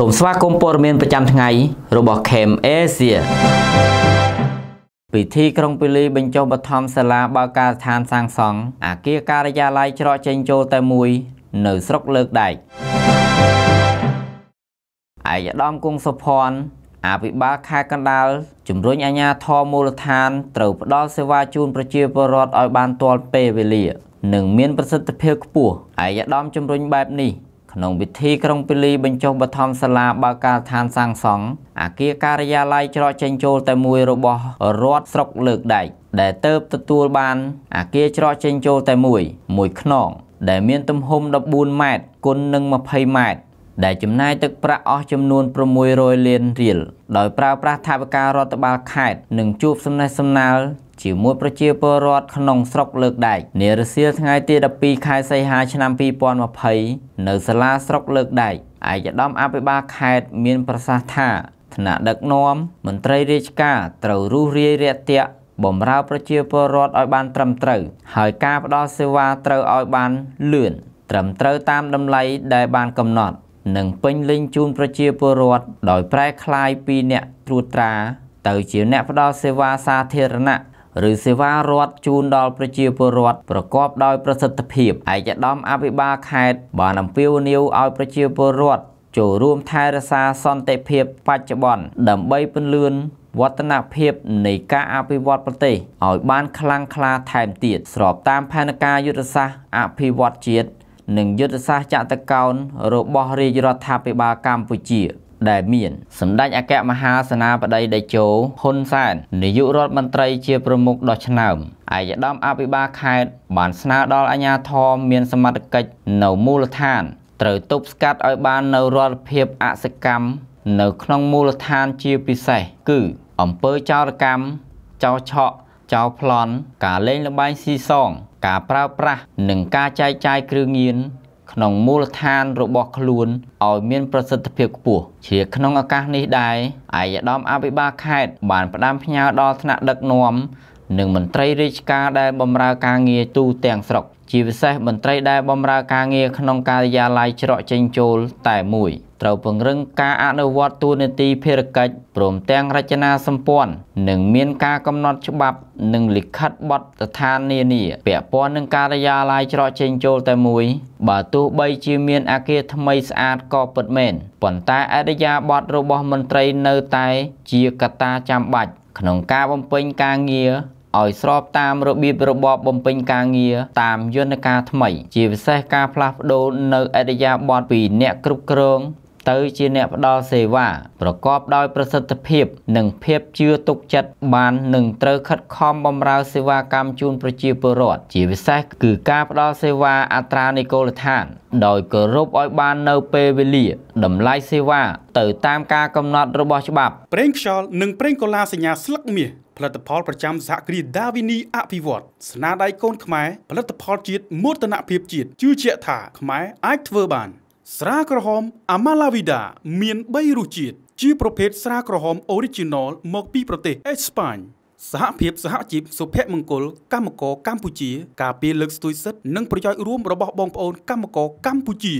សូមស្វាគមន៍ព័ត៌មានប្រចាំថ្ងៃរបស់ Chem Asia ពិធីក្រុងពាលីបញ្ចុះបឋមសាលាបើកការស្ថាន សាងសង់អាគារការិយាល័យច្រកចេញចូលតែមួយ នៅស្រុកលើកដែកឯកឧត្តមគង់សុភ័ណ្ឌអភិបាលខេត្តកណ្ដាលជំរុញអាជ្ញាធរមូលដ្ឋានត្រូវផ្ដល់សេវា ជូនប្រជាពលរដ្ឋឲ្យបានទាល់ពេលវេលា និងមានប្រសិទ្ធភាពខ្ពស់ឯកឧត្តមជំរុញបែបនេះក្នុងវិធីក្រុងពាលីបញ្ចុះបឋមសាលាបើកការដ្ឋានសាងសង់អាគារការិយាល័យច្រកចេញចូលតែមួយរបស់រដ្ឋស្រុកលើកដែកដែលទៅទទួលបានអាគារច្រកចេញចូលតែមួយមួយខ្នង ដែលមានទំហំ14ម៉ែត្រគុណនឹង20ម៉ែត្រដែលចំណាយទឹកប្រាក់អស់ចំនួន600លានរៀលដោយប្រើប្រាស់ថវិការដ្ឋបាលខេត្តនិងជួបសំណេះសំណាលជាមួយប្រជាពលរដ្ឋក្នុងស្រុកលើកដែកនារសៀលថ្ងៃទី12ខែសីហាឆ្នាំ2020នៅសាលាស្រុកលើកដែកឯកឧត្តមអភិបាលខេត្តមានប្រសាសន៍ថា ថ្នាក់ដឹកនាំមន្ត្រីរាជការត្រូវរុះរាយរាក់ទាក់បំរើប្រជាពលរដ្ឋឲ្យបានត្រឹមត្រូវហើយការផ្ដល់សេវាត្រូវឲ្យបានលឿនត្រឹមត្រូវតាមតម្លៃដែលបានកំណត់និងពេញលេញជូនប្រជាពលរដ្ឋដោយប្រែคลายពីអ្នកត្រួតត្រាទៅជាអ្នកផ្ដល់សេវាសាធារណៈឬសេវារដ្ឋជូនដល់ប្រជាពលរដ្ឋប្រកបដោយប្រសិទ្ធភាពឯកឧត្តមអភិបាលខេត្តបានអំពាវនាវឲ្យប្រជាពលរដ្ឋចូលរួមថែរក្សាសន្តិភាពបច្ចុប្បន្នដើម្បីពន្លឿនវឌ្ឍនភាពនៃការអភិវឌ្ឍប្រទេសឲ្យបានខ្លាំងក្លាថែមទៀតស្របតាម ផែនការយុទ្ធសាស្ត្រអភិវឌ្ឍជាតិនិងយុទ្ធសាស្ត្រចតកោណរបស់រាជរដ្ឋាភិបាលកម្ពុជាដែលមានសម្ដេចអគ្គមហាសេនាបតីតេជោហ៊ុនសែននាយករដ្ឋមន្ត្រីជាប្រមុខដ៏ឆ្នើមឯកឧត្តមអភិបាលខេត្តបានស្នើដល់អាជ្ញាធរមានសមត្ថកិច្ចនៅមូលដ្ឋានត្រូវទប់ស្កាត់ឲ្យបាននៅរដ្ឋភាពអសកម្មនៅក្នុងមូលដ្ឋានជាពិសេសគឺអំពើចោរកម្មចោរឆក់ចោរប្លន់ការលេងល្បែងស៊ីសង ការប្រើប្រាស់និងការចែកចាយគ្រឿងញៀនក្នុងមូលដ្ឋាន របស់ខ្លួនឲ្យមានប្រសិទ្ធភាពខ្ពស់ជាក្នុងឱកាសនេះដែរឯកឧត្តមអភិបាលខេត្តបានផ្ដាំផ្ញើដល់ថ្នាក់ដឹកនាំនិងមន្ត្រីរាជការដែលបម្រើការងារទូទាំងស្រុកជាពិសេស មន្ត្រីដែលបម្រើការងារក្នុងការិយាល័យច្រកចេញចូល តែមួយ ត្រូវពង្រឹងការអនុវត្តទូនីតិភារកិច្ចព្រមទាំងរចនាសម្ព័ន្ធនិងមានការកំណត់ច្បាប់និងលិខិតបទដ្ឋាននានាពាក់ព័ន្ធនឹងការិយាល័យច្រកចេញចូលតែមួយ បើទោះបីជាមាន អាគារថ្មីស្អាតក៏ពិតមែនប៉ុន្តែអរិយាប័ត្ររបស់មន្ត្រីនៅតែ ជាកត្តាចាំបាច់ ក្នុងការបំពេញការងារឲ្យស្របតាមរបៀបរបបបំពេញការងារតាមយន្តការថ្មីជាពិសេសការផ្លាស់ប្ដូរនៅអរិយាប័ត្រពីអ្នកគ្រប់គ្រងទៅជាអ្នកផ្ដល់សេវា ប្រកបដោយប្រសិទ្ធភាព និងភាពជឿទុកចិត្តបាននឹងត្រូវខិតខំបម្រើសេវាកម្មជូន ប្រជាពលរដ្ឋជាពិសេស គឺការផ្ដល់សេវាអត្រានិកលដ្ឋានដោយគោរពឲ្យបាននៅពេលវេលាតម្លៃសេវា ទៅតាមការកំណត់របស់ច្បាប់ប្រេងខ្យល់និងប្រេងកូឡាសញ្ញាស្លឹកមាសផលិតផលប្រចាំសហគ្រាសដាវីនីអភិវឌ្ឍស្នាដៃកូនខ្មែរផលិតផលជាតិមោទនភាពជាតិជឿជាក់ថាខ្មែរអាចធ្វើបាន។ស្រាក្រហម Amalavida មាន3រសជាតិជា ប្រភេទស្រាក្រហម Original មកពីប្រទេសអេស្ប៉ាញសហភាពសហជីពសុភមង្គលកម្មករកម្ពុជា ការពារលើកស្ទួយសិទ្ធិនិងប្រយោជន៍រួមរបស់បងប្អូន កម្មករកម្ពុជា